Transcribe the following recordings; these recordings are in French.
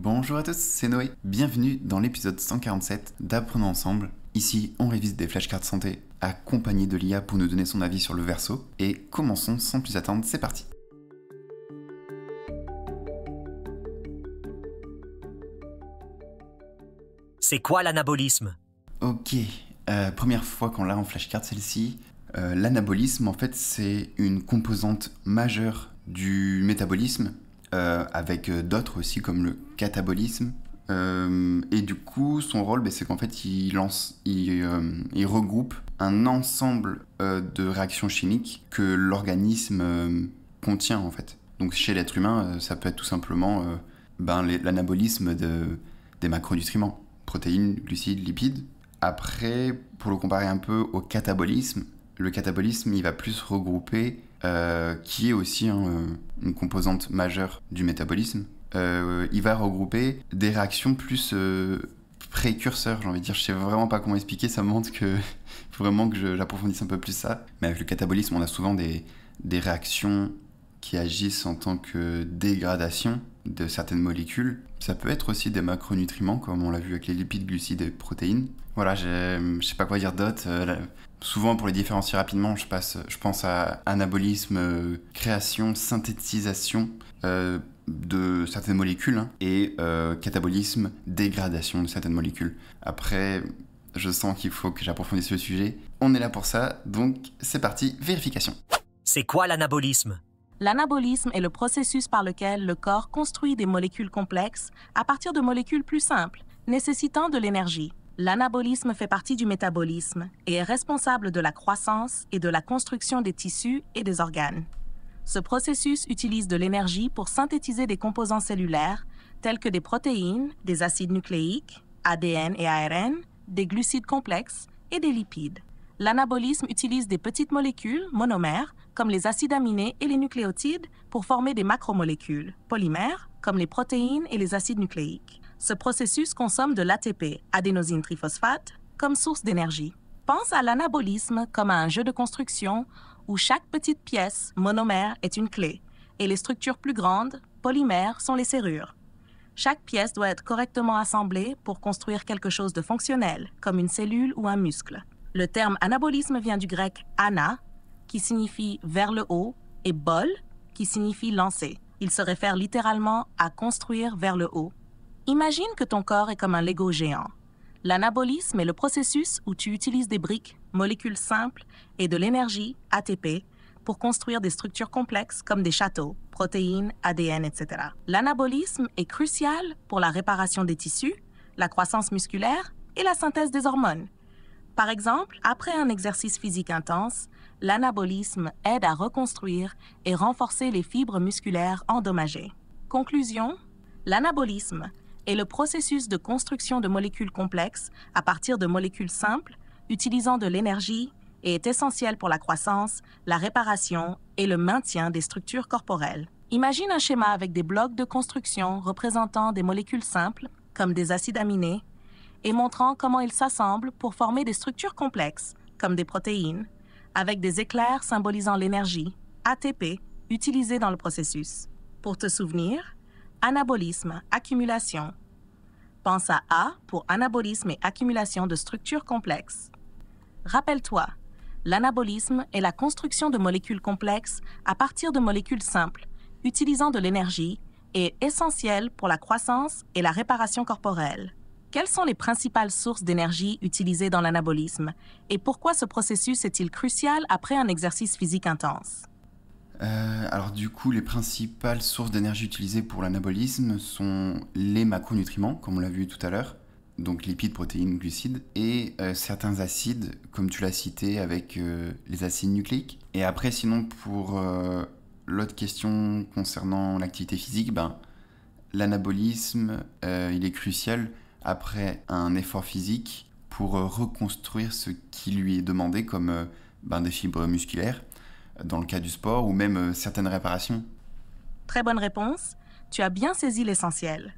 Bonjour à tous, c'est Noé. Bienvenue dans l'épisode 147 d'Apprenons ensemble. Ici, on révise des flashcards santé accompagnées de l'IA pour nous donner son avis sur le verso. Et commençons sans plus attendre, c'est parti. C'est quoi l'anabolisme Ok, euh, première fois qu'on l'a en flashcard celle-ci. Euh, l'anabolisme, en fait, c'est une composante majeure du métabolisme euh, avec euh, d'autres aussi comme le catabolisme. Euh, et du coup, son rôle, ben, c'est qu'en fait, il, lance, il, regroupe un ensemble de réactions chimiques que l'organisme contient en fait. Donc chez l'être humain, ça peut être tout simplement ben, l'anabolisme de, des macronutriments, protéines, glucides, lipides. Après, pour le comparer un peu au catabolisme, le catabolisme, il va plus regrouper euh, qui est aussi hein, euh, une composante majeure du métabolisme. Euh, il va regrouper des réactions plus précurseurs, j'ai envie de dire. Je sais vraiment pas comment expliquer, ça montre que faut vraiment que j'approfondisse un peu plus ça. Mais avec le catabolisme, on a souvent des réactions qui agissent en tant que dégradation de certaines molécules. Ça peut être aussi des macronutriments, comme on l'a vu avec les lipides, glucides et protéines. Voilà, je sais pas quoi dire d'autre. Euh, souvent, pour les différencier rapidement, je, passe, je pense à anabolisme, euh, création, synthétisation euh, de certaines molécules hein, et catabolisme, dégradation de certaines molécules. Après, je sens qu'il faut que j'approfondisse le sujet. On est là pour ça, donc c'est parti, vérification. C'est quoi l'anabolisme L'anabolisme est le processus par lequel le corps construit des molécules complexes à partir de molécules plus simples, nécessitant de l'énergie. L'anabolisme fait partie du métabolisme et est responsable de la croissance et de la construction des tissus et des organes. Ce processus utilise de l'énergie pour synthétiser des composants cellulaires tels que des protéines, des acides nucléiques, ADN et ARN, des glucides complexes et des lipides l'anabolisme utilise des petites molécules, monomères, comme les acides aminés et les nucléotides, pour former des macromolécules, polymères, comme les protéines et les acides nucléiques. Ce processus consomme de l'ATP, adénosine triphosphate, comme source d'énergie. Pense à l'anabolisme comme à un jeu de construction où chaque petite pièce, monomère, est une clé, et les structures plus grandes, polymères, sont les serrures. Chaque pièce doit être correctement assemblée pour construire quelque chose de fonctionnel, comme une cellule ou un muscle. Le terme anabolisme vient du grec ana, qui signifie vers le haut, et bol, qui signifie lancer. Il se réfère littéralement à construire vers le haut. Imagine que ton corps est comme un Lego géant. L'anabolisme est le processus où tu utilises des briques, molécules simples et de l'énergie, ATP, pour construire des structures complexes comme des châteaux, protéines, ADN, etc. L'anabolisme est crucial pour la réparation des tissus, la croissance musculaire et la synthèse des hormones. Par exemple, après un exercice physique intense, l'anabolisme aide à reconstruire et renforcer les fibres musculaires endommagées. Conclusion, l'anabolisme est le processus de construction de molécules complexes à partir de molécules simples, utilisant de l'énergie et est essentiel pour la croissance, la réparation et le maintien des structures corporelles. Imagine un schéma avec des blocs de construction représentant des molécules simples, comme des acides aminés, et montrant comment ils s'assemblent pour former des structures complexes, comme des protéines, avec des éclairs symbolisant l'énergie, ATP, utilisée dans le processus. Pour te souvenir, anabolisme, accumulation. Pense à A pour anabolisme et accumulation de structures complexes. Rappelle-toi, l'anabolisme est la construction de molécules complexes à partir de molécules simples, utilisant de l'énergie et essentiel pour la croissance et la réparation corporelle. Quelles sont les principales sources d'énergie utilisées dans l'anabolisme et pourquoi ce processus est-il crucial après un exercice physique intense euh, alors du coup, les principales sources d'énergie utilisées pour l'anabolisme sont les macronutriments, comme on l'a vu tout à l'heure, donc lipides, protéines, glucides, et euh, certains acides, comme tu l'as cité avec euh, les acides nucléiques. Et après, sinon, pour l'autre question concernant l'activité physique, ben, l'anabolisme, il est crucial après un effort physique pour euh, reconstruire ce qui lui est demandé comme euh, ben, des fibres musculaires euh, dans le cas du sport ou même certaines réparations. Très bonne réponse, tu as bien saisi l'essentiel.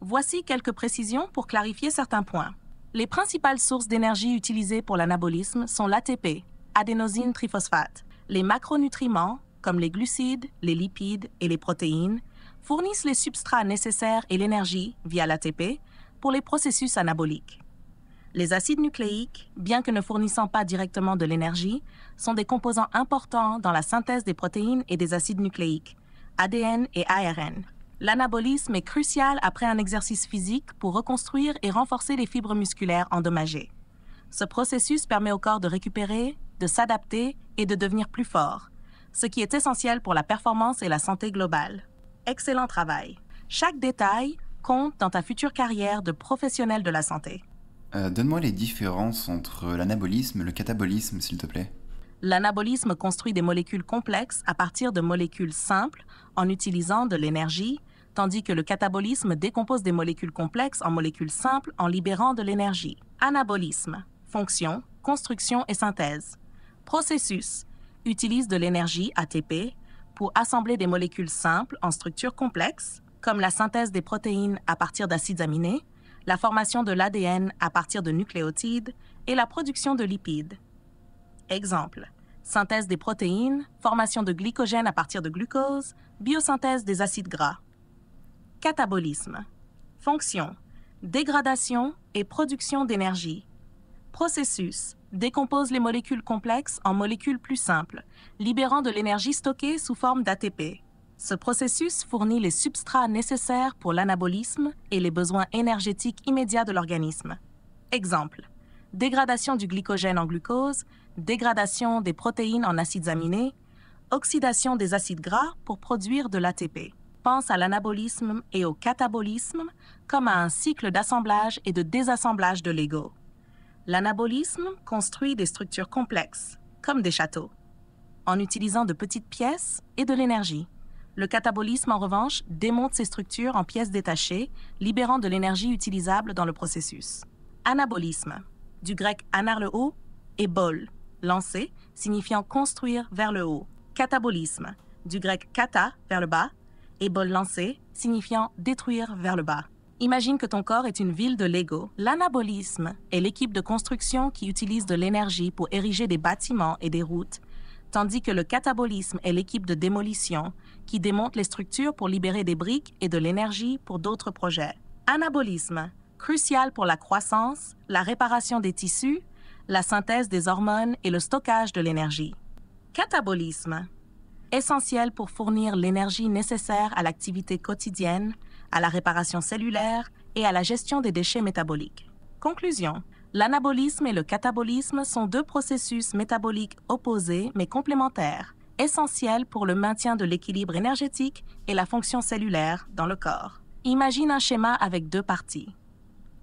Voici quelques précisions pour clarifier certains points. Les principales sources d'énergie utilisées pour l'anabolisme sont l'ATP, adénosine triphosphate. Les macronutriments, comme les glucides, les lipides et les protéines, fournissent les substrats nécessaires et l'énergie, via l'ATP, pour les processus anaboliques. Les acides nucléiques, bien que ne fournissant pas directement de l'énergie, sont des composants importants dans la synthèse des protéines et des acides nucléiques, ADN et ARN. L'anabolisme est crucial après un exercice physique pour reconstruire et renforcer les fibres musculaires endommagées. Ce processus permet au corps de récupérer, de s'adapter et de devenir plus fort, ce qui est essentiel pour la performance et la santé globale. Excellent travail. Chaque détail, compte dans ta future carrière de professionnel de la santé. Euh, donne-moi les différences entre l'anabolisme et le catabolisme, s'il te plaît. L'anabolisme construit des molécules complexes à partir de molécules simples en utilisant de l'énergie, tandis que le catabolisme décompose des molécules complexes en molécules simples en libérant de l'énergie. Anabolisme, fonction, construction et synthèse. Processus, utilise de l'énergie ATP pour assembler des molécules simples en structures complexes comme la synthèse des protéines à partir d'acides aminés, la formation de l'ADN à partir de nucléotides et la production de lipides. Exemple synthèse des protéines, formation de glycogène à partir de glucose, biosynthèse des acides gras. Catabolisme. Fonction. Dégradation et production d'énergie. Processus. Décompose les molécules complexes en molécules plus simples, libérant de l'énergie stockée sous forme d'ATP. Ce processus fournit les substrats nécessaires pour l'anabolisme et les besoins énergétiques immédiats de l'organisme. Exemple, dégradation du glycogène en glucose, dégradation des protéines en acides aminés, oxydation des acides gras pour produire de l'ATP. Pense à l'anabolisme et au catabolisme comme à un cycle d'assemblage et de désassemblage de l'ego. L'anabolisme construit des structures complexes, comme des châteaux, en utilisant de petites pièces et de l'énergie. Le catabolisme, en revanche, démonte ces structures en pièces détachées, libérant de l'énergie utilisable dans le processus. Anabolisme, du grec anar le haut et bol, lancer, signifiant construire vers le haut. Catabolisme, du grec kata, vers le bas, et bol lancé, signifiant détruire vers le bas. Imagine que ton corps est une ville de Lego. L'anabolisme est l'équipe de construction qui utilise de l'énergie pour ériger des bâtiments et des routes, tandis que le catabolisme est l'équipe de démolition qui démontent les structures pour libérer des briques et de l'énergie pour d'autres projets. Anabolisme, crucial pour la croissance, la réparation des tissus, la synthèse des hormones et le stockage de l'énergie. Catabolisme, essentiel pour fournir l'énergie nécessaire à l'activité quotidienne, à la réparation cellulaire et à la gestion des déchets métaboliques. Conclusion. L'anabolisme et le catabolisme sont deux processus métaboliques opposés mais complémentaires essentiel pour le maintien de l'équilibre énergétique et la fonction cellulaire dans le corps. Imagine un schéma avec deux parties.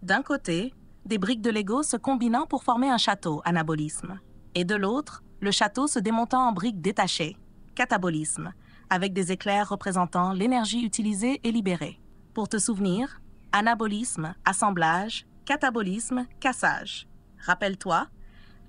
D'un côté, des briques de Lego se combinant pour former un château, anabolisme. Et de l'autre, le château se démontant en briques détachées, catabolisme, avec des éclairs représentant l'énergie utilisée et libérée. Pour te souvenir, anabolisme, assemblage, catabolisme, cassage. Rappelle-toi,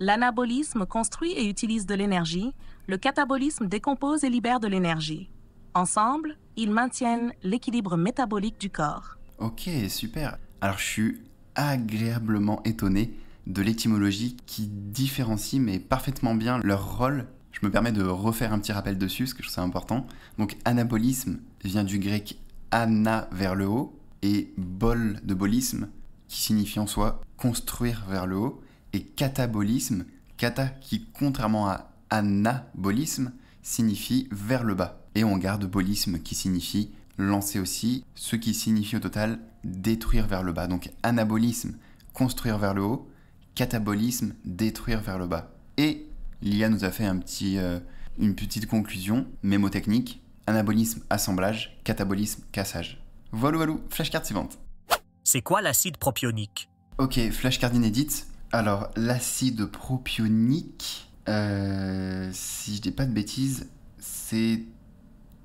L'anabolisme construit et utilise de l'énergie, le catabolisme décompose et libère de l'énergie. Ensemble, ils maintiennent l'équilibre métabolique du corps. Ok, super. Alors je suis agréablement étonné de l'étymologie qui différencie mais parfaitement bien leur rôle. Je me permets de refaire un petit rappel dessus, parce que je trouve important. Donc anabolisme vient du grec ana vers le haut et bol de bolisme, qui signifie en soi construire vers le haut et catabolisme, kata qui, contrairement à anabolisme, signifie vers le bas. Et on garde bolisme qui signifie lancer aussi, ce qui signifie au total détruire vers le bas. Donc anabolisme, construire vers le haut, catabolisme, détruire vers le bas. Et l'IA nous a fait euh, une petite conclusion mémotechnique. Anabolisme, assemblage, catabolisme, cassage. Voilà, voilà, flashcard suivante. C'est quoi l'acide propionique Ok, flashcard inédite, alors, l'acide propionique, euh, si je dis pas de bêtises, c'est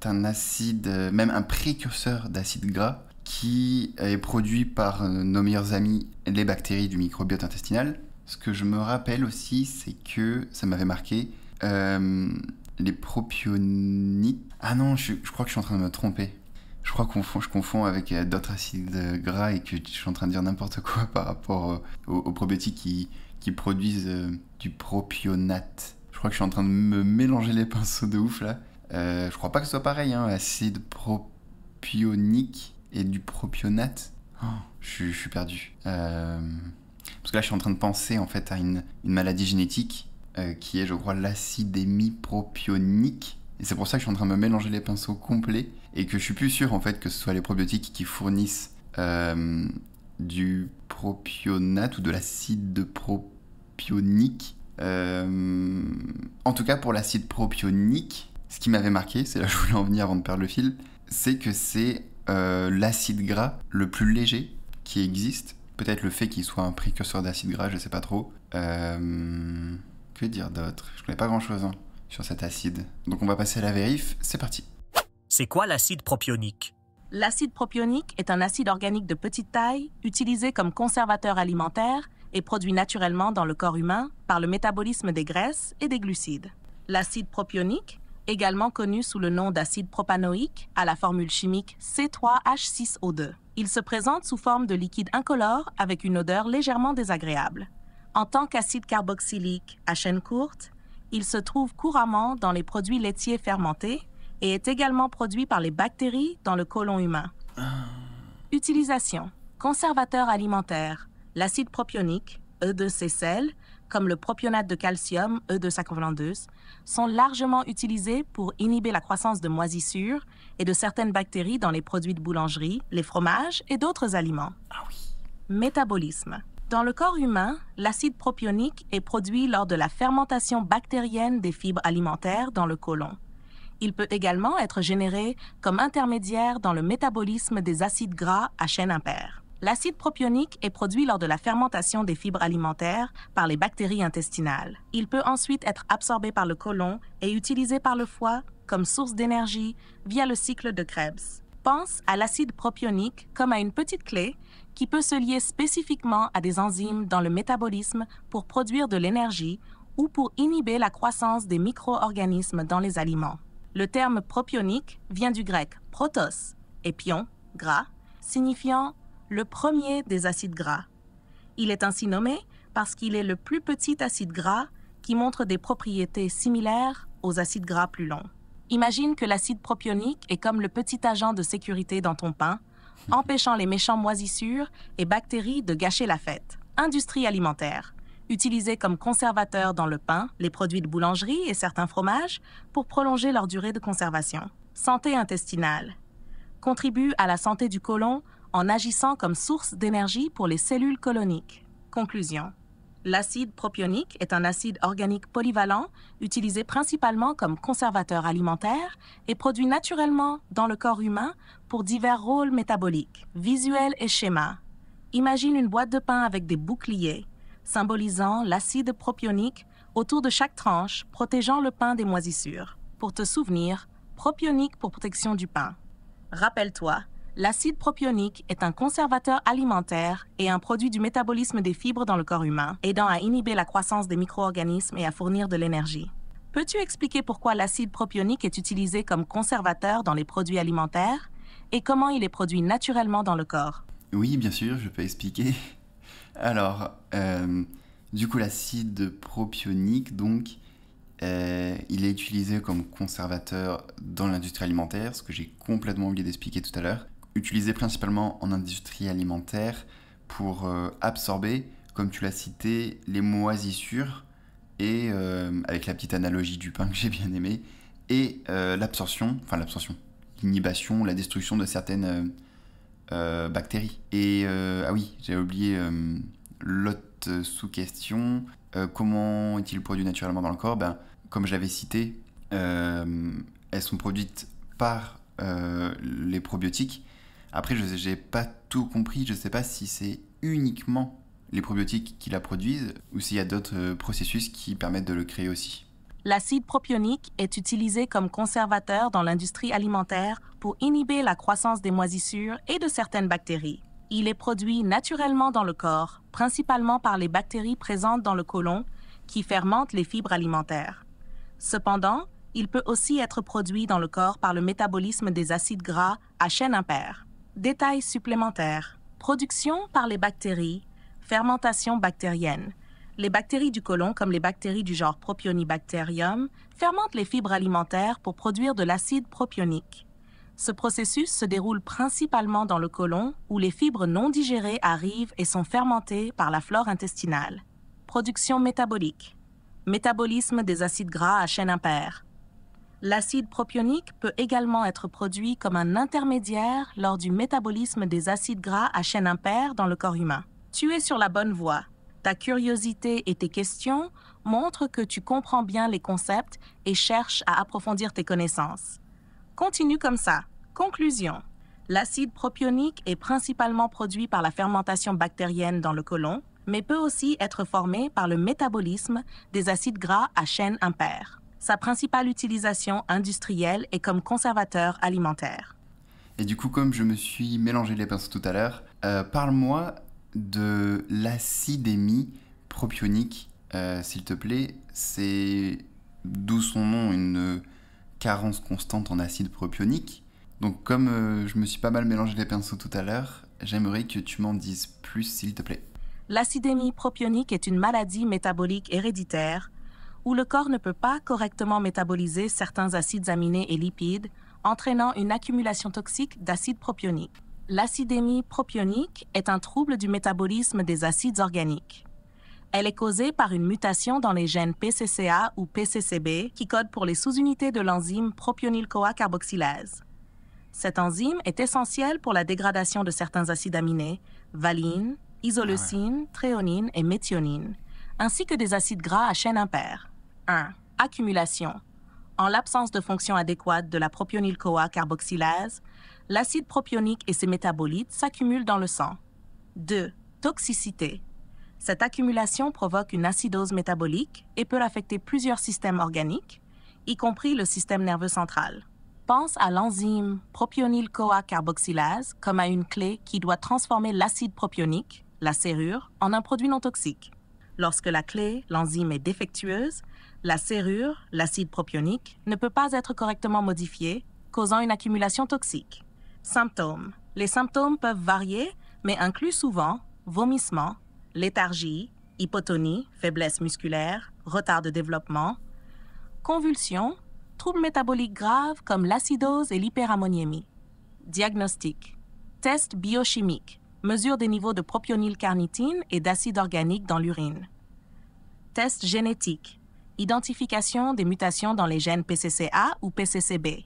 un acide, euh, même un précurseur d'acide gras qui est produit par euh, nos meilleurs amis, les bactéries du microbiote intestinal. Ce que je me rappelle aussi, c'est que ça m'avait marqué les propioniques. Ah non, je, crois que je suis en train de me tromper. Je crois qu'on je confonds avec euh, d'autres acides euh, gras et que je suis en train de dire n'importe quoi par rapport euh, aux, probiotiques qui, produisent du propionate. Je crois que je suis en train de me mélanger les pinceaux de ouf là. je crois pas que ce soit pareil, hein, acide propionique et du propionate. Oh, je, suis perdu. parce que là, je suis en train de penser en fait à une, maladie génétique qui est, je crois, l'acidémie propionique. Et c'est pour ça que je suis en train de me mélanger les pinceaux complets et que je suis plus sûr en fait que ce soit les probiotiques qui fournissent euh, du propionate ou de l'acide propionique. Euh, en tout cas pour l'acide propionique, ce qui m'avait marqué, c'est là que je voulais en venir avant de perdre le fil, c'est que c'est euh, l'acide gras le plus léger qui existe. Peut-être le fait qu'il soit un précurseur d'acide gras, je sais pas trop. que dire d'autre Je connais pas grand chose. Hein sur cet acide. Donc on va passer à la vérif, c'est parti. C'est quoi l'acide propionique L'acide propionique est un acide organique de petite taille utilisé comme conservateur alimentaire et produit naturellement dans le corps humain par le métabolisme des graisses et des glucides. L'acide propionique, également connu sous le nom d'acide propanoïque, a la formule chimique C3H6O2. Il se présente sous forme de liquide incolore avec une odeur légèrement désagréable. En tant qu'acide carboxylique à chaîne courte, il se trouve couramment dans les produits laitiers fermentés et est également produit par les bactéries dans le côlon humain. Ah. Utilisation conservateur alimentaire, l'acide propionique, e 2 c comme le propionate de calcium, e 2 sont largement utilisés pour inhiber la croissance de moisissures et de certaines bactéries dans les produits de boulangerie, les fromages et d'autres aliments. Ah Métabolisme. Dans le corps humain, l'acide propionique est produit lors de la fermentation bactérienne des fibres alimentaires dans le côlon. Il peut également être généré comme intermédiaire dans le métabolisme des acides gras à chaîne impaire. L'acide propionique est produit lors de la fermentation des fibres alimentaires par les bactéries intestinales. Il peut ensuite être absorbé par le côlon et utilisé par le foie comme source d'énergie via le cycle de Krebs pense à l'acide propionique comme à une petite clé qui peut se lier spécifiquement à des enzymes dans le métabolisme pour produire de l'énergie ou pour inhiber la croissance des micro-organismes dans les aliments. Le terme propionique vient du grec protos et pion, gras, signifiant le premier des acides gras. Il est ainsi nommé parce qu'il est le plus petit acide gras qui montre des propriétés similaires aux acides gras plus longs. Imagine que l'acide propionique est comme le petit agent de sécurité dans ton pain, empêchant les méchants moisissures et bactéries de gâcher la fête. Industrie alimentaire. Utilisé comme conservateur dans le pain, les produits de boulangerie et certains fromages pour prolonger leur durée de conservation. Santé intestinale. Contribue à la santé du côlon en agissant comme source d'énergie pour les cellules coloniques. Conclusion. L'acide propionique est un acide organique polyvalent utilisé principalement comme conservateur alimentaire et produit naturellement dans le corps humain pour divers rôles métaboliques, visuels et schémas. Imagine une boîte de pain avec des boucliers, symbolisant l'acide propionique autour de chaque tranche, protégeant le pain des moisissures. Pour te souvenir, propionique pour protection du pain. Rappelle-toi, L'acide propionique est un conservateur alimentaire et un produit du métabolisme des fibres dans le corps humain, aidant à inhiber la croissance des micro-organismes et à fournir de l'énergie. Peux-tu expliquer pourquoi l'acide propionique est utilisé comme conservateur dans les produits alimentaires et comment il est produit naturellement dans le corps Oui, bien sûr, je peux expliquer. Alors, euh, du coup, l'acide propionique, donc, euh, il est utilisé comme conservateur dans l'industrie alimentaire, ce que j'ai complètement oublié d'expliquer tout à l'heure utilisé principalement en industrie alimentaire pour euh, absorber, comme tu l'as cité, les moisissures et euh, avec la petite analogie du pain que j'ai bien aimé et euh, l'absorption, enfin l'absorption, l'inhibition, la destruction de certaines bactéries. Et ah oui, j'ai oublié l'autre sous-question. comment est-il produit naturellement dans le corps ben, Comme je l'avais cité, elles sont produites par les probiotiques après, je n'ai pas tout compris, je ne sais pas si c'est uniquement les probiotiques qui la produisent ou s'il y a d'autres euh, processus qui permettent de le créer aussi. L'acide propionique est utilisé comme conservateur dans l'industrie alimentaire pour inhiber la croissance des moisissures et de certaines bactéries. Il est produit naturellement dans le corps, principalement par les bactéries présentes dans le côlon qui fermentent les fibres alimentaires. Cependant, il peut aussi être produit dans le corps par le métabolisme des acides gras à chaîne impaire. Détails supplémentaires. Production par les bactéries. Fermentation bactérienne. Les bactéries du côlon, comme les bactéries du genre Propionibacterium, fermentent les fibres alimentaires pour produire de l'acide propionique. Ce processus se déroule principalement dans le côlon, où les fibres non digérées arrivent et sont fermentées par la flore intestinale. Production métabolique. Métabolisme des acides gras à chaîne impaire. L'acide propionique peut également être produit comme un intermédiaire lors du métabolisme des acides gras à chaîne impaire dans le corps humain. Tu es sur la bonne voie. Ta curiosité et tes questions montrent que tu comprends bien les concepts et cherches à approfondir tes connaissances. Continue comme ça. Conclusion. L'acide propionique est principalement produit par la fermentation bactérienne dans le côlon, mais peut aussi être formé par le métabolisme des acides gras à chaîne impaire. Sa principale utilisation industrielle est comme conservateur alimentaire. Et du coup, comme je me suis mélangé les pinceaux tout à l'heure, euh, parle-moi de l'acidémie propionique, euh, s'il te plaît. C'est d'où son nom, une carence constante en acide propionique. Donc comme euh, je me suis pas mal mélangé les pinceaux tout à l'heure, j'aimerais que tu m'en dises plus, s'il te plaît. L'acidémie propionique est une maladie métabolique héréditaire où le corps ne peut pas correctement métaboliser certains acides aminés et lipides, entraînant une accumulation toxique d'acides propioniques. L'acidémie propionique est un trouble du métabolisme des acides organiques. Elle est causée par une mutation dans les gènes PCCA ou PCCB qui codent pour les sous-unités de l'enzyme propionyl-CoA carboxylase. Cette enzyme est essentielle pour la dégradation de certains acides aminés, valine, isoleucine, tréonine et méthionine, ainsi que des acides gras à chaîne impaire. 1. Accumulation. En l'absence de fonction adéquate de la propionyl-CoA carboxylase, l'acide propionique et ses métabolites s'accumulent dans le sang. 2. Toxicité. Cette accumulation provoque une acidose métabolique et peut affecter plusieurs systèmes organiques, y compris le système nerveux central. Pense à l'enzyme propionyl-CoA carboxylase comme à une clé qui doit transformer l'acide propionique, la serrure, en un produit non toxique. Lorsque la clé, l'enzyme est défectueuse, la serrure, l'acide propionique, ne peut pas être correctement modifiée, causant une accumulation toxique. Symptômes. Les symptômes peuvent varier, mais incluent souvent vomissements, léthargie, hypotonie, faiblesse musculaire, retard de développement, convulsions, troubles métaboliques graves comme l'acidose et l'hyperammoniémie. Diagnostic. Test biochimique mesure des niveaux de propionylcarnitine et d'acide organique dans l'urine. Test génétique. Identification des mutations dans les gènes PCCA ou PCCB.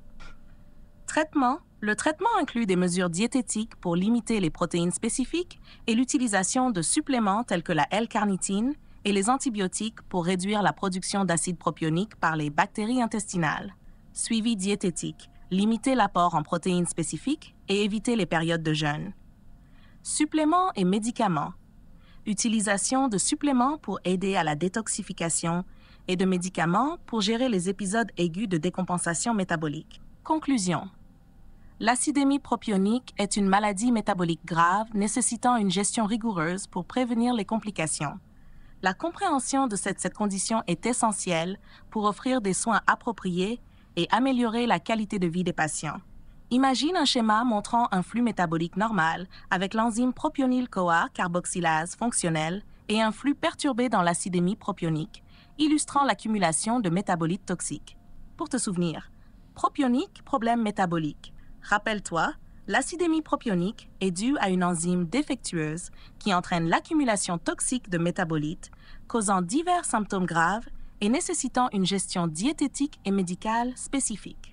Traitement. Le traitement inclut des mesures diététiques pour limiter les protéines spécifiques et l'utilisation de suppléments tels que la L-carnitine et les antibiotiques pour réduire la production d'acide propionique par les bactéries intestinales. Suivi diététique. Limiter l'apport en protéines spécifiques et éviter les périodes de jeûne. Suppléments et médicaments. Utilisation de suppléments pour aider à la détoxification et de médicaments pour gérer les épisodes aigus de décompensation métabolique. Conclusion. L'acidémie propionique est une maladie métabolique grave nécessitant une gestion rigoureuse pour prévenir les complications. La compréhension de cette, cette, condition est essentielle pour offrir des soins appropriés et améliorer la qualité de vie des patients. Imagine un schéma montrant un flux métabolique normal avec l'enzyme propionyl-CoA carboxylase fonctionnelle et un flux perturbé dans l'acidémie propionique, illustrant l'accumulation de métabolites toxiques. Pour te souvenir, propionique, problème métabolique. Rappelle-toi, l'acidémie propionique est due à une enzyme défectueuse qui entraîne l'accumulation toxique de métabolites, causant divers symptômes graves et nécessitant une gestion diététique et médicale spécifique